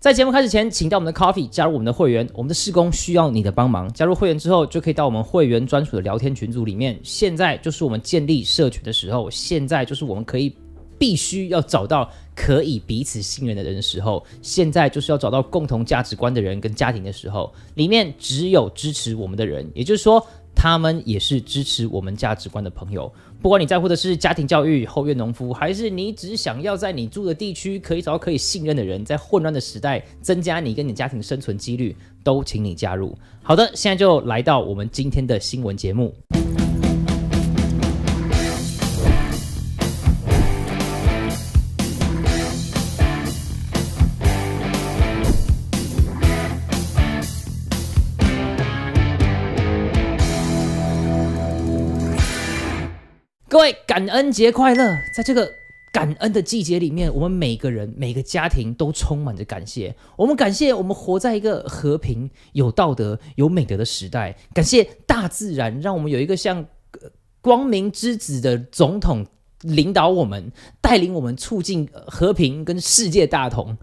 在节目开始前，请到我们的 Coffee 加入我们的会员，我们的施工需要你的帮忙。加入会员之后，就可以到我们会员专属的聊天群组里面。现在就是我们建立社群的时候，现在就是我们可以必须要找到可以彼此信任的人的时候，现在就是要找到共同价值观的人跟家庭的时候，里面只有支持我们的人，也就是说，他们也是支持我们价值观的朋友。不管你在乎的是家庭教育、后院农夫，还是你只想要在你住的地区可以找到可以信任的人，在混乱的时代增加你跟你家庭生存几率，都请你加入。好的，现在就来到我们今天的新闻节目。各位，感恩节快乐！在这个感恩的季节里面，我们每个人、每个家庭都充满着感谢。我们感谢我们活在一个和平、有道德、有美德的时代；感谢大自然，让我们有一个像光明之子的总统领导我们，带领我们促进和平跟世界大同。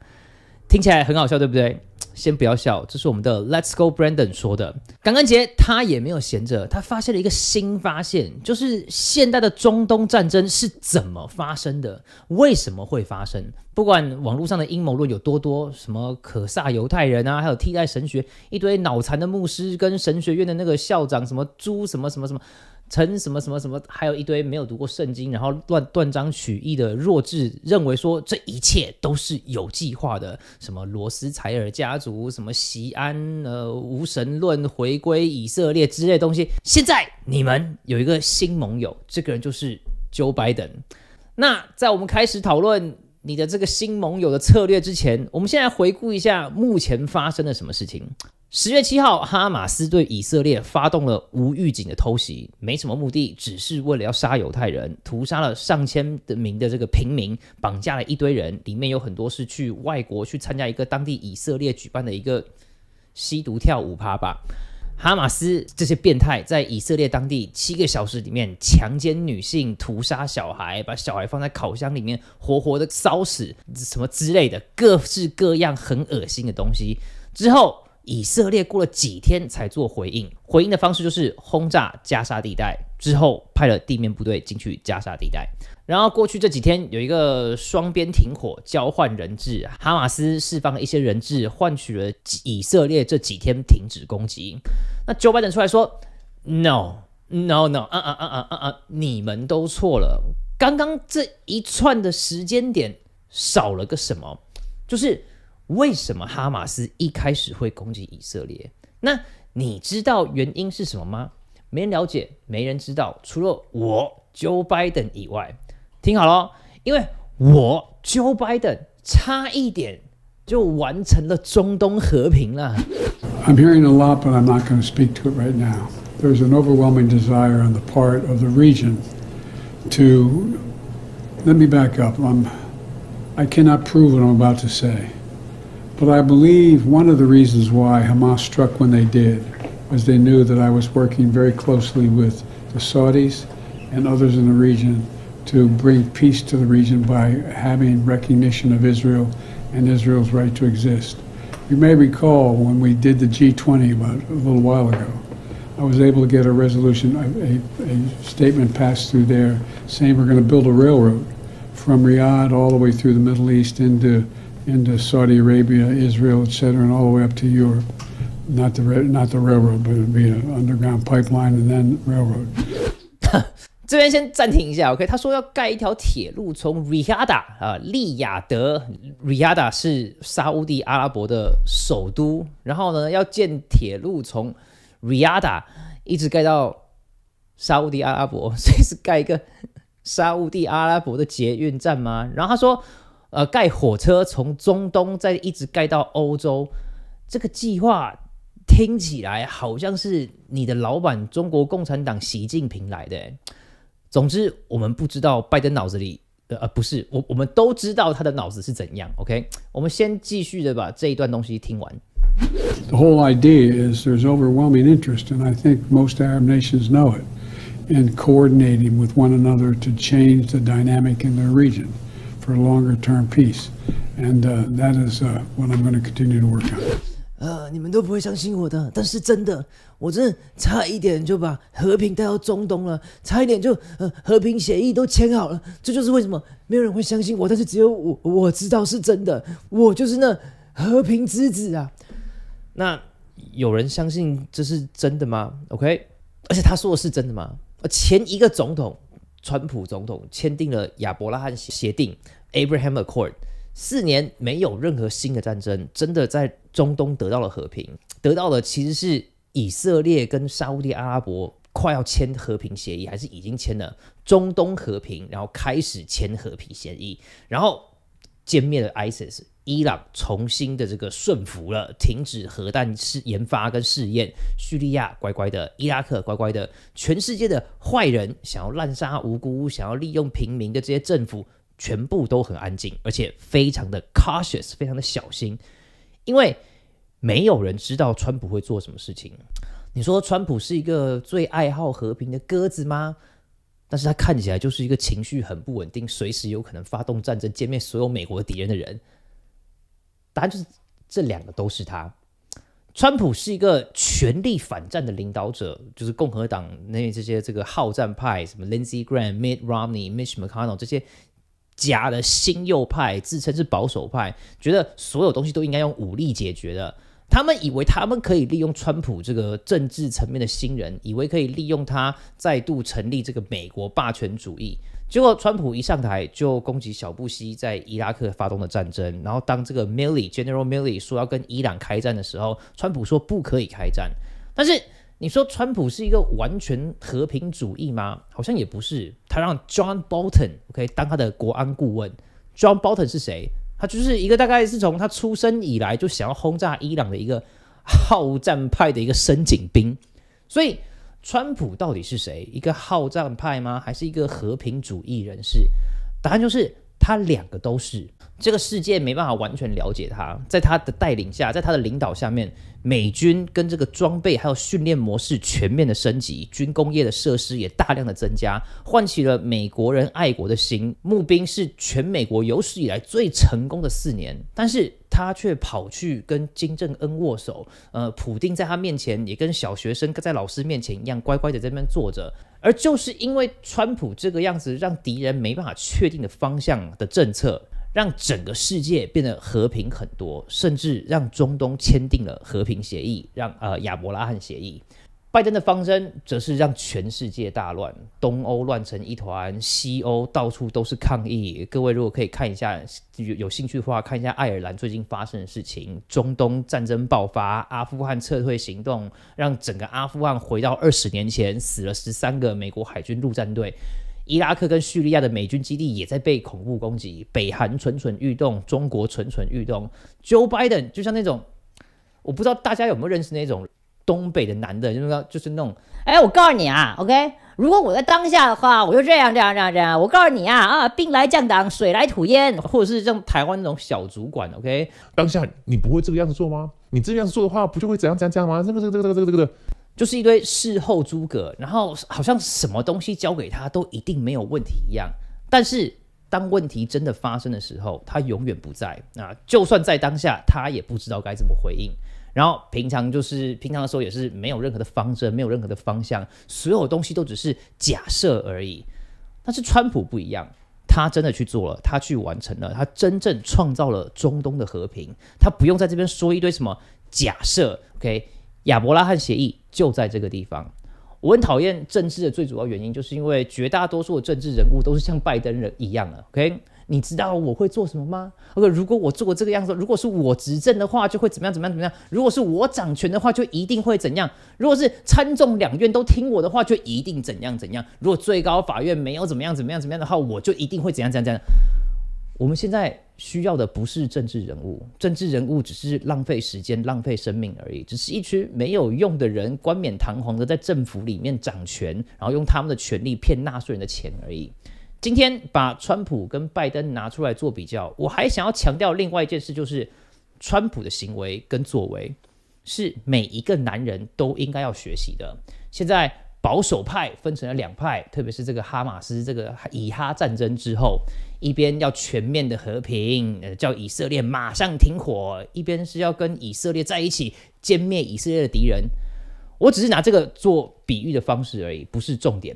听起来很好笑，对不对？先不要笑，这是我们的 Let's Go Brandon 说的。感恩节他也没有闲着，他发现了一个新发现，就是现代的中东战争是怎么发生的，为什么会发生？不管网络上的阴谋论有多多，什么可萨犹太人啊，还有替代神学，一堆脑残的牧师跟神学院的那个校长，什么猪，什么什么什么。成什么什么什么，还有一堆没有读过圣经，然后乱断章取义的弱智，认为说这一切都是有计划的，什么罗斯柴尔家族，什么西安，呃，无神论回归以色列之类东西。现在你们有一个新盟友，这个人就是九百等。那在我们开始讨论你的这个新盟友的策略之前，我们先来回顾一下目前发生了什么事情。十月七号，哈马斯对以色列发动了无预警的偷袭，没什么目的，只是为了要杀犹太人，屠杀了上千的名的这个平民，绑架了一堆人，里面有很多是去外国去参加一个当地以色列举办的一个吸毒跳舞趴吧。哈马斯这些变态在以色列当地七个小时里面强奸女性、屠杀小孩、把小孩放在烤箱里面活活的烧死，什么之类的各式各样很恶心的东西之后。以色列过了几天才做回应，回应的方式就是轰炸加沙地带，之后派了地面部队进去加沙地带。然后过去这几天有一个双边停火、交换人质，哈马斯释放了一些人质，换取了以色列这几天停止攻击。那 Joe Biden 出来说 “No，No，No，啊啊啊啊啊啊，你们都错了。刚刚这一串的时间点少了个什么？就是。为什么哈马斯一开始会攻击以色列？那你知道原因是什么吗？没人了解，没人知道，除了我 Joe Biden 以外。听好了，因为我 Joe Biden 差一点就完成了中东和平了。I'm hearing a lot, but I'm not going to speak to it right now. There's an overwhelming desire on the part of the region to. Let me back up. I'm. I cannot prove what I'm about to say. But I believe one of the reasons why Hamas struck when they did was they knew that I was working very closely with the Saudis and others in the region to bring peace to the region by having recognition of Israel and Israel's right to exist. You may recall when we did the G20 about a little while ago, I was able to get a resolution, a, a, a statement passed through there saying we're going to build a railroad from Riyadh all the way through the Middle East into into Saudi Arabia, Israel, etc., and all the way up to Europe. Not the not the railroad, but it d be an underground pipeline and then railroad. 这边先暂停一下，OK？他说要盖一条铁路从 Riyada 啊，利雅得，Riyada 是沙地阿拉伯的首都。然后呢，要建铁路从 Riyada 一直盖到沙地阿拉伯，所以是盖一个沙地阿拉伯的捷运站吗？然后他说。呃，盖火车从中东再一直盖到欧洲，这个计划听起来好像是你的老板中国共产党习近平来的。总之，我们不知道拜登脑子里呃，不是我，我们都知道他的脑子是怎样。OK，我们先继续的把这一段东西听完。The whole idea is there's overwhelming interest, and I think most Arab nations know it, in coordinating with one another to change the dynamic in their region. For a longer term peace，and that is what I'm going to continue to work on。呃，你们都不会相信我的，但是真的，我真的差一点就把和平带到中东了，差一点就呃，和平协议都签好了。这就是为什么没有人会相信我，但是只有我，我知道是真的。我就是那和平之子啊。那有人相信这是真的吗？OK，而且他说的是真的吗？前一个总统川普总统签订了亚伯拉罕协定。Abraham a c c o r d 四年没有任何新的战争，真的在中东得到了和平，得到的其实是以色列跟沙地阿拉伯快要签和平协议，还是已经签了中东和平，然后开始签和平协议，然后歼灭了 ISIS，伊朗重新的这个顺服了，停止核弹试研发跟试验，叙利亚乖乖的，伊拉克乖乖的，全世界的坏人想要滥杀无辜，想要利用平民的这些政府。全部都很安静，而且非常的 cautious，非常的小心，因为没有人知道川普会做什么事情。你说川普是一个最爱好和平的鸽子吗？但是他看起来就是一个情绪很不稳定，随时有可能发动战争、歼灭所有美国敌人的人。答案就是这两个都是他。川普是一个全力反战的领导者，就是共和党那这些这个好战派，什么 Lindsey Graham、Mitt Romney、Mitch McConnell 这些。假的新右派自称是保守派，觉得所有东西都应该用武力解决的。他们以为他们可以利用川普这个政治层面的新人，以为可以利用他再度成立这个美国霸权主义。结果川普一上台就攻击小布希在伊拉克发动的战争，然后当这个 Milley General Milley 说要跟伊朗开战的时候，川普说不可以开战，但是。你说川普是一个完全和平主义吗？好像也不是。他让 John Bolton OK 当他的国安顾问。John Bolton 是谁？他就是一个大概是从他出生以来就想要轰炸伊朗的一个好战派的一个深井兵。所以，川普到底是谁？一个好战派吗？还是一个和平主义人士？答案就是他两个都是。这个世界没办法完全了解他，在他的带领下，在他的领导下面，美军跟这个装备还有训练模式全面的升级，军工业的设施也大量的增加，唤起了美国人爱国的心。募兵是全美国有史以来最成功的四年，但是他却跑去跟金正恩握手。呃，普丁在他面前也跟小学生在老师面前一样，乖乖的在那边坐着。而就是因为川普这个样子，让敌人没办法确定的方向的政策。让整个世界变得和平很多，甚至让中东签订了和平协议，让呃亚伯拉罕协议。拜登的方针则是让全世界大乱，东欧乱成一团，西欧到处都是抗议。各位如果可以看一下，有有兴趣的话，看一下爱尔兰最近发生的事情，中东战争爆发，阿富汗撤退行动，让整个阿富汗回到二十年前，死了十三个美国海军陆战队。伊拉克跟叙利亚的美军基地也在被恐怖攻击，北韩蠢蠢欲动，中国蠢蠢欲动。Joe Biden 就像那种，我不知道大家有没有认识那种东北的男的，就是就是那种，哎，我告诉你啊，OK，如果我在当下的话，我就这样这样这样这样。我告诉你啊啊，兵来将挡，水来土掩，或者是像台湾那种小主管，OK，当下你不会这个样子做吗？你这个样子做的话，不就会怎样怎样这样吗？这个这个这个这个这个就是一堆事后诸葛，然后好像什么东西交给他都一定没有问题一样。但是当问题真的发生的时候，他永远不在。那就算在当下，他也不知道该怎么回应。然后平常就是平常的时候，也是没有任何的方针，没有任何的方向，所有东西都只是假设而已。但是川普不一样，他真的去做了，他去完成了，他真正创造了中东的和平。他不用在这边说一堆什么假设，OK。亚伯拉罕协议就在这个地方。我很讨厌政治的最主要原因，就是因为绝大多数的政治人物都是像拜登人一样的。OK，你知道我会做什么吗？OK，如果我做这个样子，如果是我执政的话，就会怎么样？怎么样？怎么样？如果是我掌权的话，就一定会怎样？如果是参众两院都听我的话，就一定怎样？怎样？如果最高法院没有怎么样？怎么样？怎么样的话，我就一定会怎样？怎样？怎样？我们现在。需要的不是政治人物，政治人物只是浪费时间、浪费生命而已，只是一群没有用的人，冠冕堂皇的在政府里面掌权，然后用他们的权力骗纳税人的钱而已。今天把川普跟拜登拿出来做比较，我还想要强调另外一件事，就是川普的行为跟作为是每一个男人都应该要学习的。现在保守派分成了两派，特别是这个哈马斯这个以哈战争之后。一边要全面的和平，呃，叫以色列马上停火；一边是要跟以色列在一起歼灭以色列的敌人。我只是拿这个做比喻的方式而已，不是重点。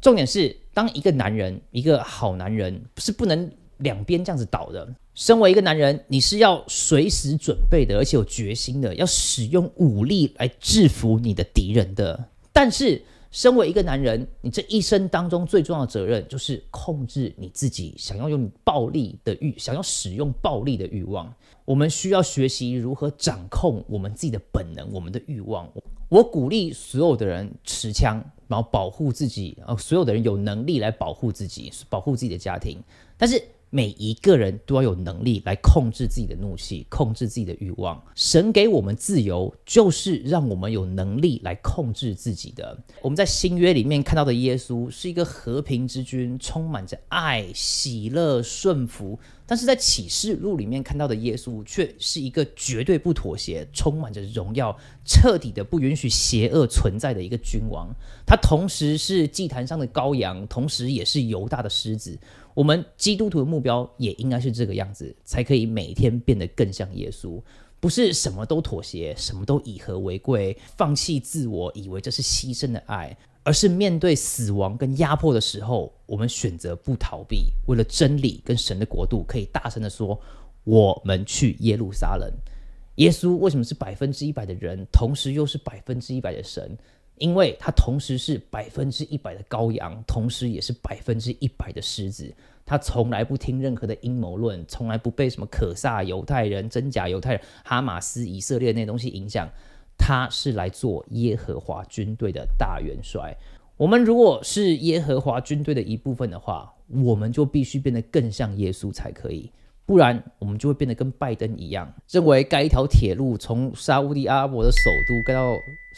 重点是，当一个男人，一个好男人，是不能两边这样子倒的。身为一个男人，你是要随时准备的，而且有决心的，要使用武力来制服你的敌人的。但是，身为一个男人，你这一生当中最重要的责任就是控制你自己想要用暴力的欲，想要使用暴力的欲望。我们需要学习如何掌控我们自己的本能，我们的欲望。我鼓励所有的人持枪，然后保护自己。呃，所有的人有能力来保护自己，保护自己的家庭。但是。每一个人都要有能力来控制自己的怒气，控制自己的欲望。神给我们自由，就是让我们有能力来控制自己的。我们在新约里面看到的耶稣，是一个和平之君，充满着爱、喜乐、顺服。但是在启示录里面看到的耶稣，却是一个绝对不妥协、充满着荣耀、彻底的不允许邪恶存在的一个君王。他同时是祭坛上的羔羊，同时也是犹大的狮子。我们基督徒的目标也应该是这个样子，才可以每天变得更像耶稣，不是什么都妥协，什么都以和为贵，放弃自我，以为这是牺牲的爱。而是面对死亡跟压迫的时候，我们选择不逃避，为了真理跟神的国度，可以大声的说，我们去耶路撒冷。耶稣为什么是百分之一百的人，同时又是百分之一百的神？因为他同时是百分之一百的羔羊，同时也是百分之一百的狮子。他从来不听任何的阴谋论，从来不被什么可萨犹太人、真假犹太人、哈马斯、以色列那东西影响。他是来做耶和华军队的大元帅。我们如果是耶和华军队的一部分的话，我们就必须变得更像耶稣才可以，不然我们就会变得跟拜登一样，认为盖一条铁路从沙乌地阿拉伯的首都盖到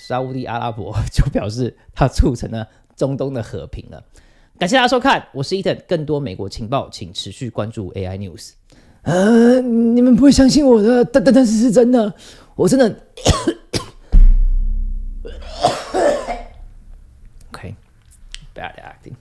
沙乌地阿拉伯，就表示他促成了中东的和平了。感谢大家收看，我是伊藤。更多美国情报，请持续关注 AI News。呃，你们不会相信我的，但但但是是真的，我真的。bad acting.